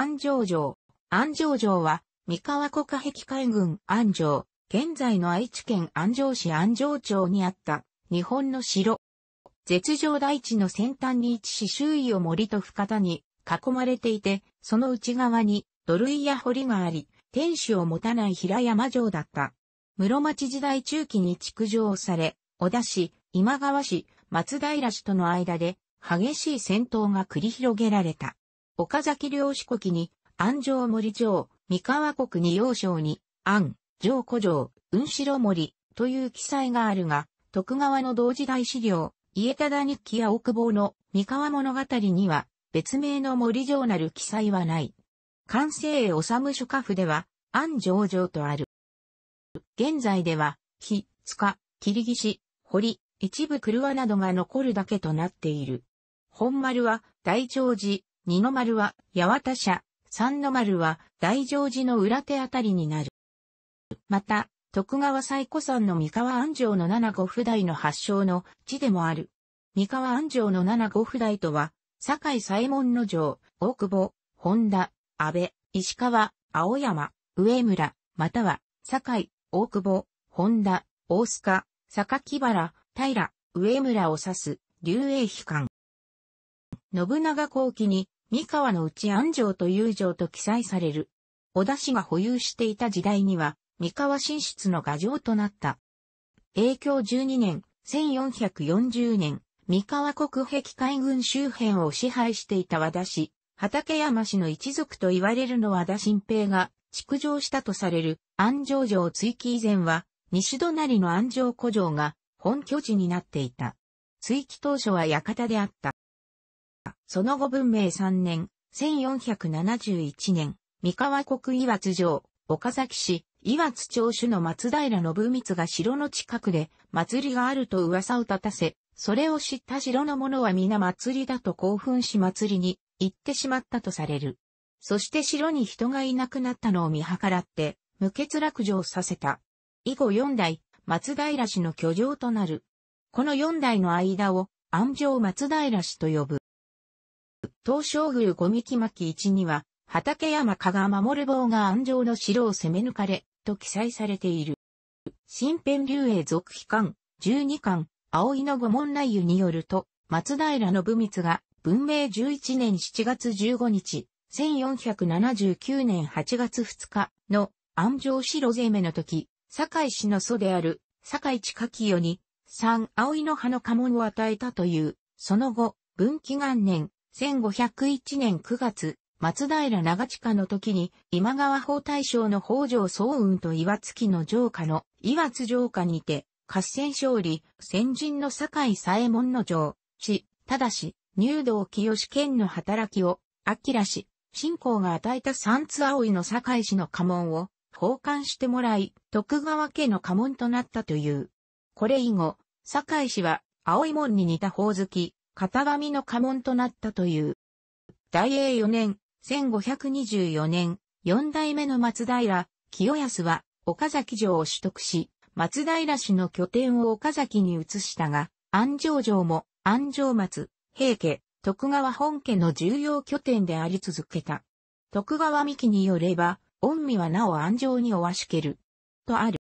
安城城。安城城は、三河国壁海軍安城、現在の愛知県安城市安城町にあった日本の城。絶城大地の先端に位置し周囲を森と深田に囲まれていて、その内側に土塁や堀があり、天守を持たない平山城だった。室町時代中期に築城され、小田市、今川市、松平市との間で激しい戦闘が繰り広げられた。岡崎領主国に、安城森城、三河国に要省に、安、城古城、雲城森、という記載があるが、徳川の同時代資料、家忠日記や奥坊の三河物語には、別名の森城なる記載はない。完成へ治書家府では、安城城とある。現在では、非、塚、切岸、堀、一部狂わなどが残るだけとなっている。本丸は、大長寺、二の丸は八幡社、三の丸は大乗寺の裏手あたりになる。また、徳川最古山の三河安城の七五不代の発祥の地でもある。三河安城の七五不代とは、堺左門の城、大久保、本田、安倍、石川、青山、上村、または、堺、大久保、本田、大須賀、木原、平、上村を指す、流英飛館。信長後期に三河の内安城と遊城と記載される。小田氏が保有していた時代には、三河進出の画城となった。永響12年、1440年、三河国壁海軍周辺を支配していた和田氏、畠山氏の一族と言われるの和田新平が、築城したとされる安城城追記以前は、西隣の安城古城が本拠地になっていた。追記当初は館であった。その後文明3年、1471年、三河国岩津城、岡崎市、岩津町主の松平信光が城の近くで祭りがあると噂を立たせ、それを知った城の者は皆祭りだと興奮し祭りに行ってしまったとされる。そして城に人がいなくなったのを見計らって、無欠落城させた。以後四代、松平氏の居城となる。この四代の間を安城松平氏と呼ぶ。東照宮小木巻一には、畠山加賀守坊が安城の城を攻め抜かれ、と記載されている。新編流営続秘間、十二巻、葵の御門内湯によると、松平信光が、文明十一年七月十五日、1479年八月二日の安城城攻めの時、堺市の祖である堺地下清に、三葵の葉の家紋を与えたという、その後、文紀元年、1501年9月、松平長近の時に、今川法大将の北条総雲と岩月の城下の岩津城下にて、合戦勝利、先人の堺左衛門の城、氏、ただし、入道清剣の働きを、明し、信仰が与えた三津葵の堺氏の家紋を、奉還してもらい、徳川家の家紋となったという。これ以後、堺氏は、葵門に似た宝月、型紙の家紋となったという。大英4年、1524年、4代目の松平、清康は、岡崎城を取得し、松平氏の拠点を岡崎に移したが、安城城も、安城松、平家、徳川本家の重要拠点であり続けた。徳川三木によれば、恩美はなお安城におわしける。とある。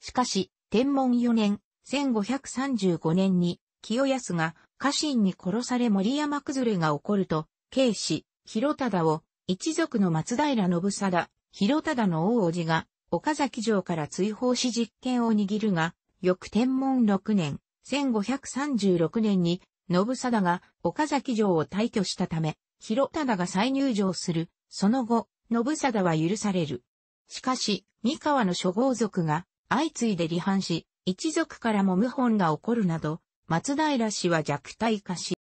しかし、天文4年、1535年に、清康が家臣に殺され森山崩れが起こると、慶氏、広忠を、一族の松平信貞、広忠の大王子が、岡崎城から追放し実権を握るが、翌天文6年、1536年に、信貞が岡崎城を退去したため、広忠が再入城する。その後、信貞は許される。しかし、三河の諸豪族が相次いで離反し、一族からも謀反が起こるなど、松平氏は弱体化し、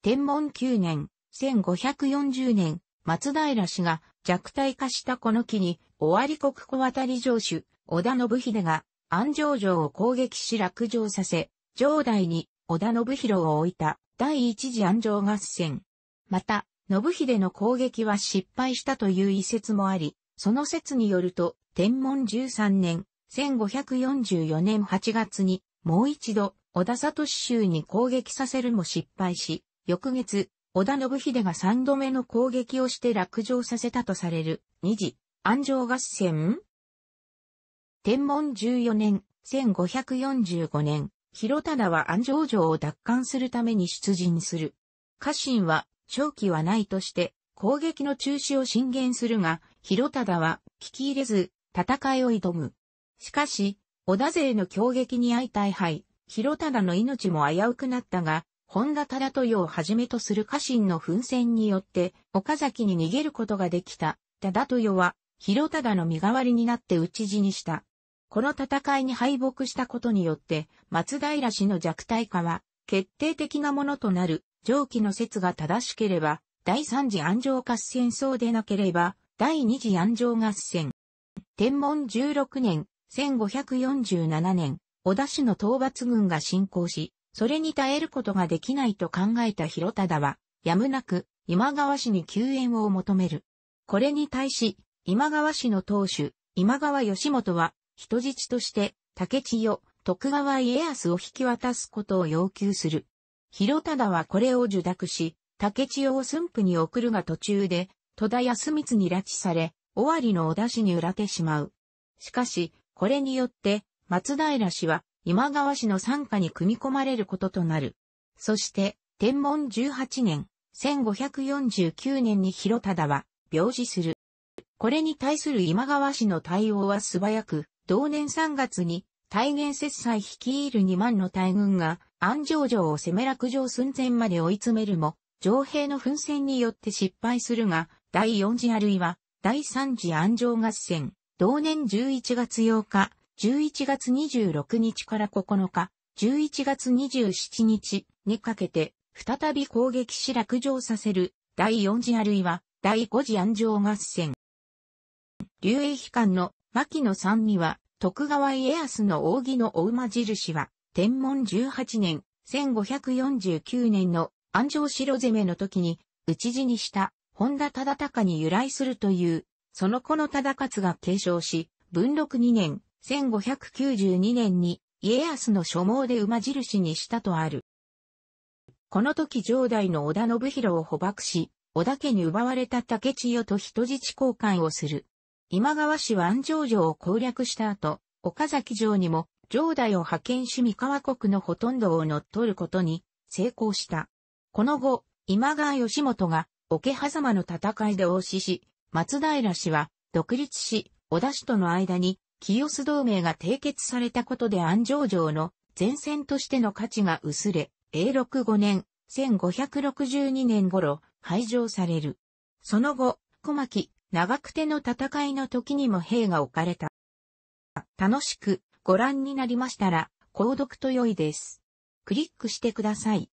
天文9年、1540年、松平氏が弱体化したこの期に、尾張国小渡り城主、織田信秀が安城城を攻撃し落城させ、城代に織田信弘を置いた第一次安城合戦。また、信秀の攻撃は失敗したという遺説もあり、その説によると、天文13年、1544年8月に、もう一度、小田里州に攻撃させるも失敗し、翌月、小田信秀が三度目の攻撃をして落城させたとされる、二次、安城合戦天文十四年、1545年、広忠は安城城を奪還するために出陣する。家臣は、長期はないとして、攻撃の中止を進言するが、広忠は、聞き入れず、戦いを挑む。しかし、織田勢の強撃に相対敗、広忠の命も危うくなったが、本田忠豊をはじめとする家臣の奮戦によって、岡崎に逃げることができた、忠豊は、広忠の身代わりになって討ち死にした。この戦いに敗北したことによって、松平氏の弱体化は、決定的なものとなる、上記の説が正しければ、第三次安城合戦争でなければ、第二次安城合戦。天文16年、1547年、織田氏の討伐軍が侵攻し、それに耐えることができないと考えた広忠は、やむなく今川氏に救援を求める。これに対し、今川氏の当主、今川義元は、人質として、竹千代、徳川家康を引き渡すことを要求する。広忠はこれを受諾し、竹千代を駿府に送るが途中で、戸田康光に拉致され、尾張の織田氏に裏手てしまう。しかし、これによって、松平氏は今川氏の参加に組み込まれることとなる。そして、天文18年、1549年に広忠は病死する。これに対する今川氏の対応は素早く、同年3月に大元節祭率いる2万の大軍が安城城を攻め落城寸前まで追い詰めるも、城兵の奮戦によって失敗するが、第4次あるいは第3次安城合戦、同年11月8日、11月26日から9日、11月27日にかけて、再び攻撃し落城させる、第4次あるいは、第5次安城合戦。竜英飛官の牧野さんには、徳川家康の扇のお馬印は、天文18年、1549年の安城城攻めの時に、討ち死にした本田忠隆に由来するという、その子の忠勝が継承し、文禄2年、1592年に家康の所望で馬印にしたとある。この時上代の織田信弘を捕獲し、織田家に奪われた竹千代と人質交換をする。今川氏は安城城を攻略した後、岡崎城にも上代を派遣し三河国のほとんどを乗っ取ることに成功した。この後、今川義元が桶狭間の戦いで応死し、松平氏は独立し、織田氏との間に清須同盟が締結されたことで安城城の前線としての価値が薄れ、永禄5年、1562年頃、廃城される。その後、小牧、長久手の戦いの時にも兵が置かれた。楽しくご覧になりましたら、購読と良いです。クリックしてください。